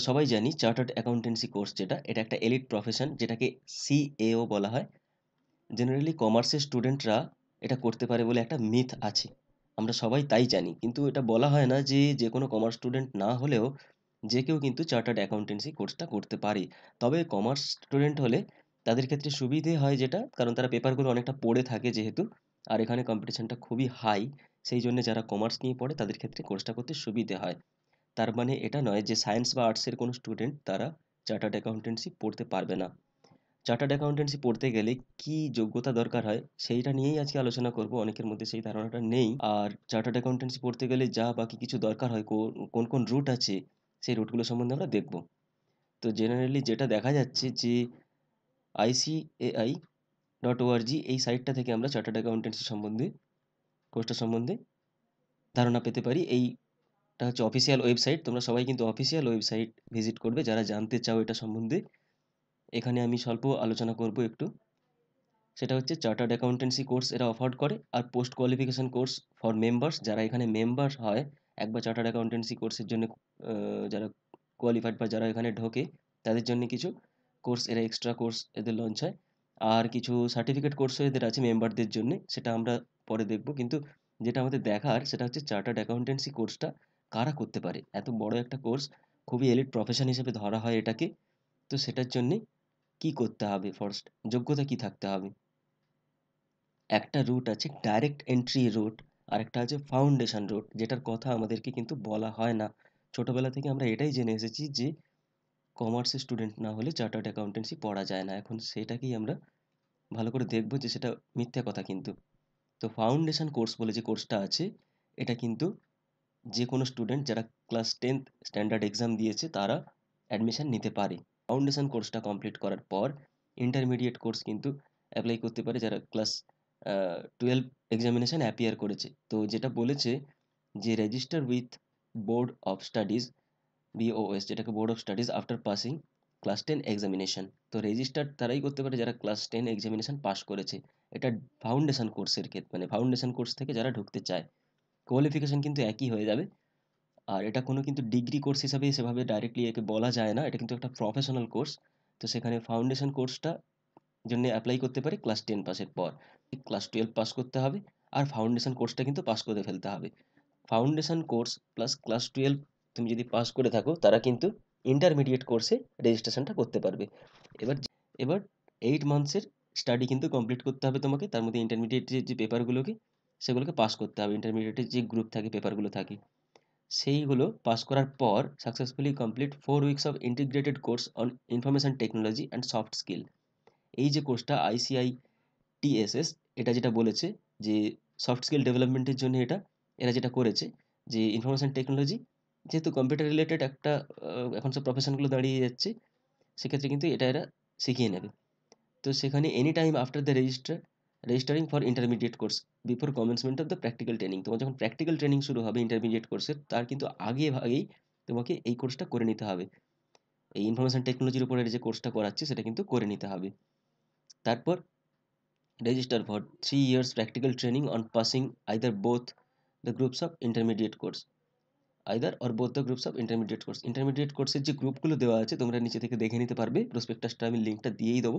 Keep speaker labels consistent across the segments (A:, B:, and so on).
A: আমরা সবাই জানি চার্টার্ড অ্যাকাউন্টেন্সি কোর্স যেটা এটা একটা এলিট প্রফেশন যেটাকে সিএও বলা হয় জেনারেলি কমার্সের স্টুডেন্টরা এটা করতে পারে বলে একটা মিথ আছে আমরা সবাই তাই জানি কিন্তু এটা বলা হয় না যে যে কোনো কমার্স স্টুডেন্ট না হলেও যে কেউ কিন্তু চার্টার্ড অ্যাকাউন্টেন্সি কোর্সটা করতে পারে তবে কমার্স স্টুডেন্ট হলে তাদের ক্ষেত্রে সুবিধে হয় যেটা কারণ তারা পেপারগুলো অনেকটা পড়ে থাকে যেহেতু আর এখানে কম্পিটিশানটা খুবই হাই সেই জন্য যারা কমার্স নিয়ে পড়ে তাদের ক্ষেত্রে কোর্সটা করতে সুবিধে হয় তার মানে এটা নয় যে সায়েন্স বা আর্টসের কোনো স্টুডেন্ট তারা চার্টার্ড অ্যাকাউন্টেন্সি পড়তে পারবে না চার্টার্ড অ্যাকাউন্টেন্সি পড়তে গেলে কি যোগ্যতা দরকার হয় সেইটা নিয়েই আজকে আলোচনা করব অনেকের মধ্যে সেই ধারণাটা নেই আর চার্টার্ড অ্যাকাউন্টেন্সি পড়তে গেলে যা বাকি কিছু দরকার হয় কোন কোন রুট আছে সেই রুটগুলো সম্বন্ধে আমরা দেখব তো জেনারেলি যেটা দেখা যাচ্ছে যে আইসিএআই ডট ওআরজি এই সাইটটা থেকে আমরা চার্টার্ড অ্যাকাউন্টেন্সি সম্বন্ধে কোর্সটা সম্বন্ধে ধারণা পেতে পারি এই এটা হচ্ছে অফিসিয়াল ওয়েবসাইট তোমরা সবাই কিন্তু অফিসিয়াল ওয়েবসাইট ভিজিট করবে যারা জানতে চাও এটা সম্বন্ধে এখানে আমি স্বল্প আলোচনা করব একটু সেটা হচ্ছে চার্টার্ড অ্যাকাউন্টেন্সি কোর্স এরা অফার্ড করে আর post qualification course for members যারা এখানে মেম্বার হয় একবার চার্টার্ড অ্যাকাউন্টেন্সি কোর্সের জন্য যারা কোয়ালিফাইড বা যারা এখানে ঢোকে তাদের জন্য কিছু কোর্স এরা এক্সট্রা কোর্স এদের লঞ্চ হয় আর কিছু সার্টিফিকেট কোর্সও এদের আছে মেম্বারদের জন্য সেটা আমরা পরে দেখব কিন্তু যেটা আমাদের দেখার সেটা হচ্ছে চার্টার্ড অ্যাকাউন্টেন্সি কোর্সটা কারা করতে পারে এত বড় একটা কোর্স খুবই এলিট প্রফেশন হিসেবে ধরা হয় এটাকে তো সেটার জন্যে কী করতে হবে ফার্স্ট যোগ্যতা কী থাকতে হবে একটা রুট আছে ডাইরেক্ট এন্ট্রি রুট আর একটা আছে ফাউন্ডেশন রুট যেটার কথা আমাদেরকে কিন্তু বলা হয় না ছোটোবেলা থেকে আমরা এটাই জেনে এসেছি যে কমার্সের স্টুডেন্ট না হলে চার্টার্ড অ্যাকাউন্টেন্সি পড়া যায় না এখন সেটাকেই আমরা ভালো করে দেখব যে সেটা মিথ্যা কথা কিন্তু তো ফাউন্ডেশন কোর্স বলে যে কোর্সটা আছে এটা কিন্তু যে কোনো স্টুডেন্ট যারা ক্লাস টেন্থ স্ট্যান্ডার্ড এক্সাম দিয়েছে তারা অ্যাডমিশান নিতে পারে ফাউন্ডেশন কোর্সটা কমপ্লিট করার পর ইন্টারমিডিয়েট কোর্স কিন্তু অ্যাপ্লাই করতে পারে যারা ক্লাস টুয়েলভ এক্সামিনেশান অ্যাপিয়ার করেছে তো যেটা বলেছে যে register with board of studies BOS যেটাকে board of studies after passing class ten examination তো রেজিস্টার তারাই করতে পারে যারা ক্লাস টেন এক্সামিনেশান পাস করেছে এটা ফাউন্ডেশন কোর্সের ক্ষেত্রে মানে ফাউন্ডেশন কোর্স থেকে যারা ঢুকতে চায় কোয়ালিফিকেশান কিন্তু একই হয়ে যাবে আর এটা কোনো কিন্তু ডিগ্রি কোর্স হিসাবে সেভাবে ডাইরেক্টলি একে বলা যায় না এটা কিন্তু একটা প্রফেশনাল কোর্স তো সেখানে ফাউন্ডেশন কোর্সটা জন্য অ্যাপ্লাই করতে পারে ক্লাস টেন পাসের পর ক্লাস টুয়েলভ পাস করতে হবে আর ফাউন্ডেশন কোর্সটা কিন্তু পাস করে ফেলতে হবে foundation course plus class twelve তুমি যদি পাস করে থাকো তারা কিন্তু ইন্টারমিডিয়েট কোর্সে রেজিস্ট্রেশনটা করতে পারবে এবার এবার এইট মান্থসের স্টাডি কিন্তু কমপ্লিট করতে হবে তোমাকে তার মধ্যে ইন্টারমিডিয়েট যে পেপারগুলোকে সেগুলোকে পাস করতে হবে ইন্টারমিডিয়েটের যে গ্রুপ থাকে পেপারগুলো থাকে সেইগুলো পাস করার পর successfully complete four weeks of integrated course on information technology and soft skill এই যে কোর্সটা আইসিআই টিএসএস এটা যেটা বলেছে যে সফট স্কিল ডেভেলপমেন্টের জন্য এটা এরা যেটা করেছে যে ইনফরমেশান টেকনোলজি যেহেতু কম্পিউটার রিলেটেড একটা এখন সব প্রফেশনগুলো দাঁড়িয়ে যাচ্ছে সেক্ষেত্রে কিন্তু এটা এরা শিখিয়ে নেবে তো সেখানে any time after the register registering for intermediate course before commencement of the practical training তোমার যখন প্র্যাকটিক্যাল ট্রেনিং শুরু হবে ইন্টারমিডিয়েট কোর্সের তার কিন্তু আগে আগেই তোমাকে এই কোর্সটা করে নিতে হবে এই ইনফরমেশান টেকনোলজির উপরের যে কোর্সটা করাচ্ছে সেটা কিন্তু করে নিতে হবে তারপর register for three years practical training on passing either both the groups of intermediate course either or both the groups of intermediate course intermediate কোর্সের যে গ্রুপগুলো দেওয়া আছে তোমরা নিচে থেকে দেখে নিতে পারবে প্রসপেক্টাসটা আমি লিঙ্কটা দিয়েই দেবো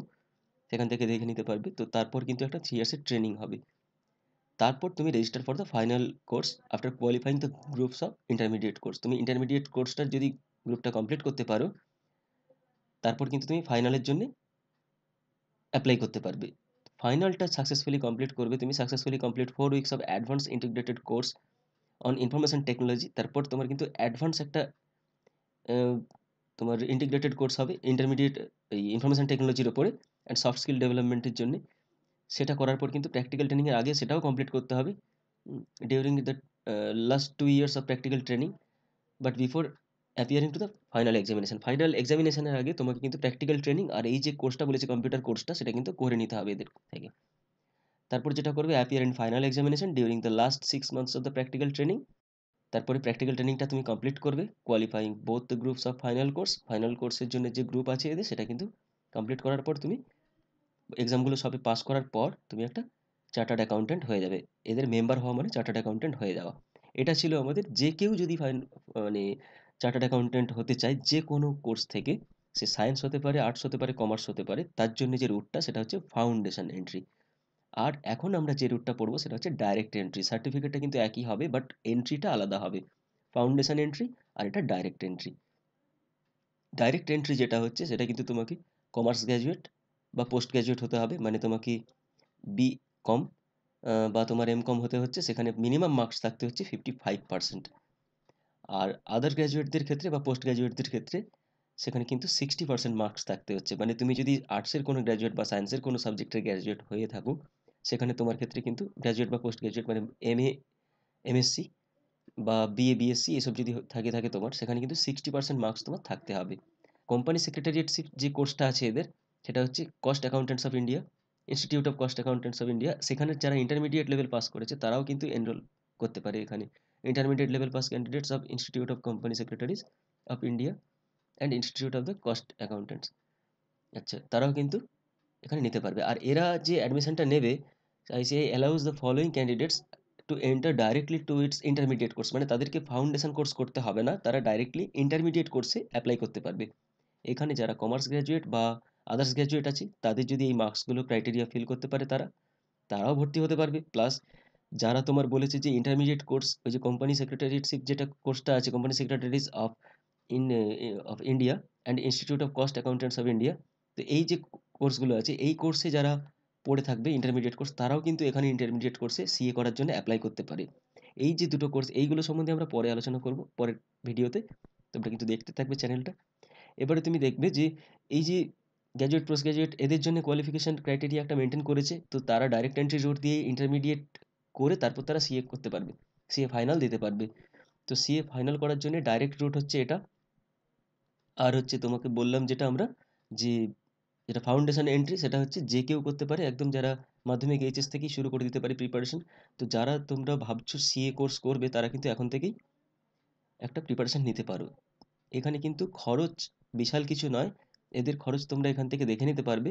A: সেখান থেকে দেখে নিতে পারবে তো তারপর কিন্তু একটা থ্রি ইয়ার্সের ট্রেনিং হবে তারপর তুমি register for the final course after qualifying the groups of intermediate course তুমি ইন্টারমিডিয়েট কোর্সটার যদি গ্রুপটা কমপ্লিট করতে পারো তারপর কিন্তু তুমি ফাইনালের জন্য অ্যাপ্লাই করতে পারবে ফাইনালটা সাকসেসফুলি কমপ্লিট করবে তুমি successfully complete four weeks of advance integrated course on information technology তারপর তোমার কিন্তু অ্যাডভান্স একটা তোমার ইন্টিগ্রেটেড কোর্স হবে ইন্টারমিডিয়েট এই ইনফরমেশন টেকনোলজির ওপরে অ্যান্ড সফট স্কিল ডেভেলপমেন্টের জন্য সেটা করার পর কিন্তু প্র্যাকটিক্যাল ট্রেনিংয়ের আগে সেটাও কমপ্লিট করতে হবে during the last two years of practical training but before appearing to the final examination final এক্সামিনেশনের আগে তোমাকে কিন্তু প্র্যাকটিক্যাল ট্রেনিং আর এই যে কোর্সটা বলেছে কম্পিউটার কোর্সটা সেটা কিন্তু করে নিতে হবে এদের থেকে তারপর যেটা করবে appear in final examination during the last six months of the practical training তারপরে প্র্যাকটিক্যাল ট্রেনিংটা তুমি কমপ্লিট করবে qualifying both the groups of final course final কোর্সের জন্য যে গ্রুপ আছে এদের সেটা কিন্তু কমপ্লিট করার পর তুমি এক্সামগুলো সবে পাস করার পর তুমি একটা চার্টার্ড অ্যাকাউন্ট্যান্ট হয়ে যাবে এদের মেম্বার হওয়া মানে চার্টার্ড অ্যাকাউন্ট্যান্ট হয়ে যাওয়া এটা ছিল আমাদের যে কেউ যদি মানে চার্টার্ড অ্যাকাউন্ট্যান্ট হতে চায় যে কোনো কোর্স থেকে সে সায়েন্স হতে পারে আর্টস হতে পারে কমার্স হতে পারে তার জন্য যে রুটটা সেটা হচ্ছে ফাউন্ডেশন এন্ট্রি আর এখন আমরা যে রুটটা পড়বো সেটা হচ্ছে ডাইরেক্ট এন্ট্রি সার্টিফিকেটটা কিন্তু একই হবে বাট এন্ট্রিটা আলাদা হবে ফাউন্ডেশন এন্ট্রি আর এটা ডাইরেক্ট এন্ট্রি ডাইরেক্ট এন্ট্রি যেটা হচ্ছে সেটা কিন্তু তোমাকে কমার্স গ্র্যাজুয়েট বা পোস্ট গ্র্যাজুয়েট হতে হবে মানে তোমাকে বি কম বা তোমার এম কম হতে হচ্ছে সেখানে মিনিমাম মার্কস থাকতে হচ্ছে ফিফটি ফাইভ পার্সেন্ট আর আদার গ্র্যাজুয়েটদের ক্ষেত্রে বা পোস্ট গ্র্যাজুয়েটদের ক্ষেত্রে সেখানে কিন্তু সিক্সটি পার্সেন্ট মার্কস থাকতে হচ্ছে মানে তুমি যদি আর্টসের কোনো গ্র্যাজুয়েট বা সায়েন্সের কোনো সাবজেক্টের গ্র্যাজুয়েট হয়ে থাকো সেখানে তোমার ক্ষেত্রে কিন্তু গ্র্যাজুয়েট বা পোস্ট গ্র্যাজুয়েট মানে এম এ এমএসসি বা বিএ বিএসসি এসব যদি থাকে থাকে তোমার সেখানে কিন্তু সিক্সটি পার্সেন্ট মার্কস তোমার থাকতে হবে কোম্পানি সেক্রেটারিয়েটশিপ যে কোর্সটা আছে এদের সেটা হচ্ছে cost accountants of India institute of cost accountants of India সেখানে যারা ইন্টারমিডিয়েট লেভেল পাস করেছে তারাও কিন্তু এনরোল করতে পারে এখানে intermediate level pass candidates of institute of company secretaries of India and institute of the cost accountants আচ্ছা তারাও কিন্তু এখানে নিতে পারবে আর এরা যে অ্যাডমিশনটা নেবে ICI allows the following candidates to enter directly to its intermediate course মানে তাদেরকে ফাউন্ডেশন কোর্স করতে হবে না তারা ডাইরেক্টলি ইন্টারমিডিয়েট কোর্সে অ্যাপ্লাই করতে পারবে এখানে যারা কমার্স গ্র্যাজুয়েট বা আদার্স গ্র্যাজুয়েট আছে তাদের যদি এই মার্কসগুলো ক্রাইটেরিয়া ফিল করতে পারে তারা তারাও ভর্তি হতে পারবে প্লাস যারা তোমার বলেছে যে ইন্টারমিডিয়েট কোর্স ওই যে কোম্পানি সেক্রেটারিয়েটশিপ যেটা কোর্সটা আছে company secretaries of in of India and institute of cost accountants of India তো এই যে কোর্সগুলো আছে এই কোর্সে যারা পড়ে থাকবে ইন্টারমিডিয়েট কোর্স তারাও কিন্তু এখানে ইন্টারমিডিয়েট কোর্সে সিএ করার জন্য অ্যাপ্লাই করতে পারে এই যে দুটো কোর্স এইগুলো সম্বন্ধে আমরা পরে আলোচনা করব পরের ভিডিওতে তোমরা কিন্তু দেখতে থাকবে চ্যানেলটা এবারে তুমি দেখবে যে এই যে গ্র্যাজুয়েট পোস্ট গ্র্যাজুয়েট এদের জন্য কোয়ালিফিকেশান ক্রাইটেরিয়া একটা মেনটেন করেছে তো তারা ডাইরেক্ট এন্ট্রি রোড দিয়ে ইন্টারমিডিয়েট করে তারপর তারা সিএ করতে পারবে সিএ ফাইনাল দিতে পারবে তো সিএ ফাইনাল করার জন্য ডাইরেক্ট রুট হচ্ছে এটা আর হচ্ছে তোমাকে বললাম যেটা আমরা যে যেটা ফাউন্ডেশন এন্ট্রি সেটা হচ্ছে যে কেউ করতে পারে একদম যারা মাধ্যমিক এইচএস থেকেই শুরু করে দিতে পারে প্রিপারেশন তো যারা তোমরা ভাবছো সিএ কোর্স করবে তারা কিন্তু এখন থেকেই একটা প্রিপারেশন নিতে পারো এখানে কিন্তু খরচ বিশাল কিছু নয় এদের খরচ তোমরা এখান থেকে দেখে নিতে পারবে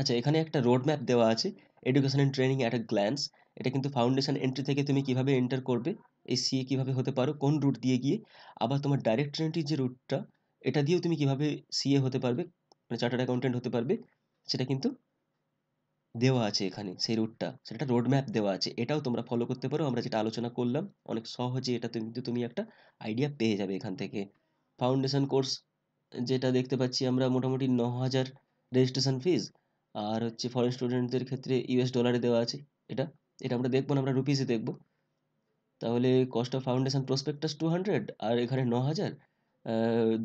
A: আচ্ছা এখানে একটা রোড ম্যাপ দেওয়া আছে education and training at a glance এটা কিন্তু ফাউন্ডেশন এন্ট্রি থেকে তুমি কিভাবে এন্টার করবে এই সিএ কীভাবে হতে পারো কোন রুট দিয়ে গিয়ে আবার তোমার ডাইরেক্ট ট্রেনটির যে রুটটা এটা দিয়েও তুমি কিভাবে সিএ হতে পারবে মানে চার্টার্ড অ্যাকাউন্টেন্ট হতে পারবে সেটা কিন্তু দেওয়া আছে এখানে সেই রুটটা সেটা রোড ম্যাপ দেওয়া আছে এটাও তোমরা ফলো করতে পারো আমরা যেটা আলোচনা করলাম অনেক সহজে এটা কিন্তু তুমি একটা আইডিয়া পেয়ে যাবে এখান থেকে ফাউন্ডেশন কোর্স যেটা দেখতে পাচ্ছি আমরা মোটামুটি ন হাজার রেজিস্ট্রেশন ফিজ আর হচ্ছে ফরেন স্টুডেন্টদের ক্ষেত্রে ইউএস ডলারে দেওয়া আছে এটা এটা আমরা দেখবো না আমরা রুপিসে দেখবো তাহলে cost of foundation prospectus two hundred আর এখানে ন হাজার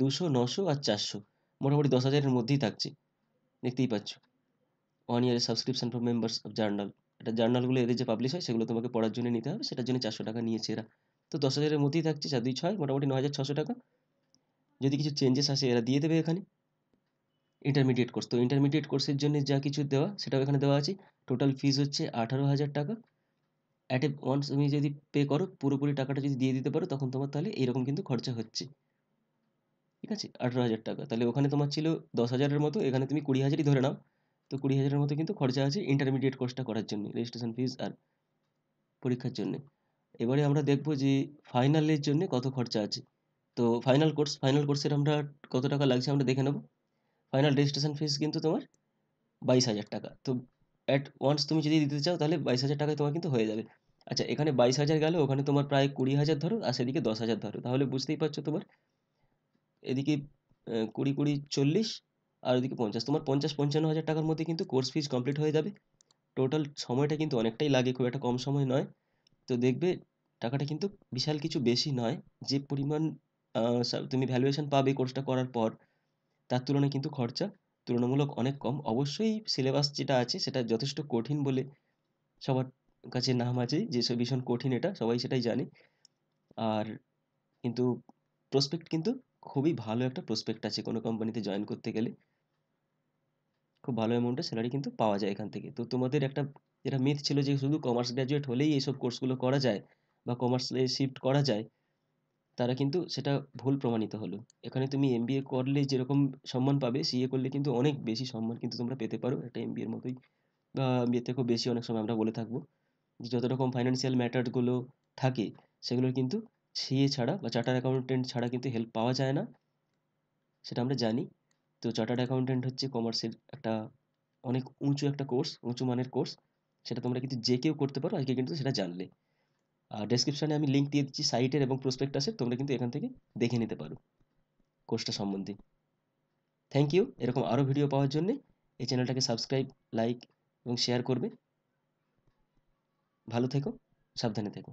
A: দুশো নশো আর চারশো মোটামুটি দশ হাজারের মধ্যেই থাকছে দেখতেই পাচ্ছ one year subscription for members of journal এটা জার্নালগুলো এদের যে পাবলিশ হয় সেগুলো তোমাকে পড়ার জন্য নিতে হবে সেটার জন্য চারশো টাকা নিয়েছে এরা তো দশ হাজারের মধ্যেই থাকছে চার দুই ছয় মোটামুটি ন হাজার ছশো টাকা যদি কিছু চেঞ্জেস আসে এরা দিয়ে দেবে এখানে ইন্টারমিডিয়েট কোর্স তো ইন্টারমিডিয়েট কোর্সের জন্য যা কিছু দেওয়া সেটাও এখানে দেওয়া আছে টোটাল ফিজ হচ্ছে আঠারো হাজার টাকা অ্যাট এ ওয়ান্স তুমি যদি পে করো পুরোপুরি টাকাটা যদি দিয়ে দিতে পারো তখন তোমার তাহলে এরকম কিন্তু খরচা হচ্ছে ঠিক আছে আঠেরো হাজার টাকা তাহলে ওখানে তোমার ছিল দশ হাজারের মতো এখানে তুমি কুড়ি হাজারই ধরে নাও তো কুড়ি হাজারের মতো কিন্তু খরচা আছে ইন্টারমিডিয়েট কোর্সটা করার জন্য রেজিস্ট্রেশন ফিজ আর পরীক্ষার জন্য এবারে আমরা দেখব যে ফাইনালের জন্য কত খরচা আছে তো ফাইনাল কোর্স ফাইনাল কোর্সের আমরা কত টাকা লাগছে আমরা দেখে নেব ফাইনাল রেজিস্ট্রেশন ফিস কিন্তু তোমার বাইশ হাজার টাকা তো অ্যাট ওয়ান্স তুমি যদি দিতে চাও তাহলে বাইশ হাজার টাকায় তোমার কিন্তু হয়ে যাবে আচ্ছা এখানে বাইশ হাজার গেলে ওখানে তোমার প্রায় কুড়ি হাজার ধরো আর সেদিকে দশ হাজার ধরো তাহলে বুঝতেই পারছো তোমার এদিকে কুড়ি কুড়ি চল্লিশ আর ওদিকে পঞ্চাশ তোমার পঞ্চাশ পঞ্চান্ন হাজার টাকার মধ্যে কিন্তু কোর্স ফিস কমপ্লিট হয়ে যাবে টোটাল সময়টা কিন্তু অনেকটাই লাগে খুব একটা কম সময় নয় তো দেখবে টাকাটা কিন্তু বিশাল কিছু বেশি নয় যে পরিমাণ তুমি ভ্যালুয়েশন পাবে কোর্সটা করার পর তার তুলনায় কিন্তু খরচা তুলনামূলক অনেক কম অবশ্যই সিলেবাস যেটা আছে সেটা যথেষ্ট কঠিন বলে সবার কাছে নাম আছে যে সে ভীষণ কঠিন এটা সবাই সেটাই জানে আর কিন্তু প্রসপেক্ট কিন্তু খুবই ভালো একটা প্রসপেক্ট আছে কোনো কোম্পানিতে জয়েন করতে গেলে খুব ভালো অ্যামাউন্টের স্যালারি কিন্তু পাওয়া যায় এখান থেকে তো তোমাদের একটা যেটা মিথ ছিল যে শুধু কমার্স গ্র্যাজুয়েট হলেই এইসব কোর্সগুলো করা যায় বা কমার্সে শিফট করা যায় তারা কিন্তু সেটা ভুল প্রমাণিত হলো এখানে তুমি এম বি এ করলে যেরকম সম্মান পাবে সিএ করলে কিন্তু অনেক বেশি সম্মান কিন্তু তোমরা পেতে পারো একটা এম বি এর মতোই বা বি এর থেকেও বেশি অনেক সময় আমরা বলে থাকবো যত রকম ফাইন্যান্সিয়াল ম্যাটারগুলো থাকে সেগুলো কিন্তু সিএ ছাড়া বা চার্টার অ্যাকাউন্টেন্ট ছাড়া কিন্তু হেল্প পাওয়া যায় না সেটা আমরা জানি তো চার্টার্ড অ্যাকাউন্টেন্ট হচ্ছে কমার্সের একটা অনেক উঁচু একটা কোর্স উঁচু মানের কোর্স সেটা তোমরা কিন্তু যে কেউ করতে পারো আজকে কিন্তু সেটা জানলে ডেসক্রিপশানে আমি লিঙ্ক দিয়ে দিচ্ছি সাইটের এবং প্রসপেক্টাসের তোমরা কিন্তু এখান থেকে দেখে নিতে পারো কোর্সটা সম্বন্ধে থ্যাংক ইউ এরকম আরও ভিডিও পাওয়ার জন্যে এই চ্যানেলটাকে সাবস্ক্রাইব লাইক এবং শেয়ার করবে ভালো থেকো সাবধানে থেকো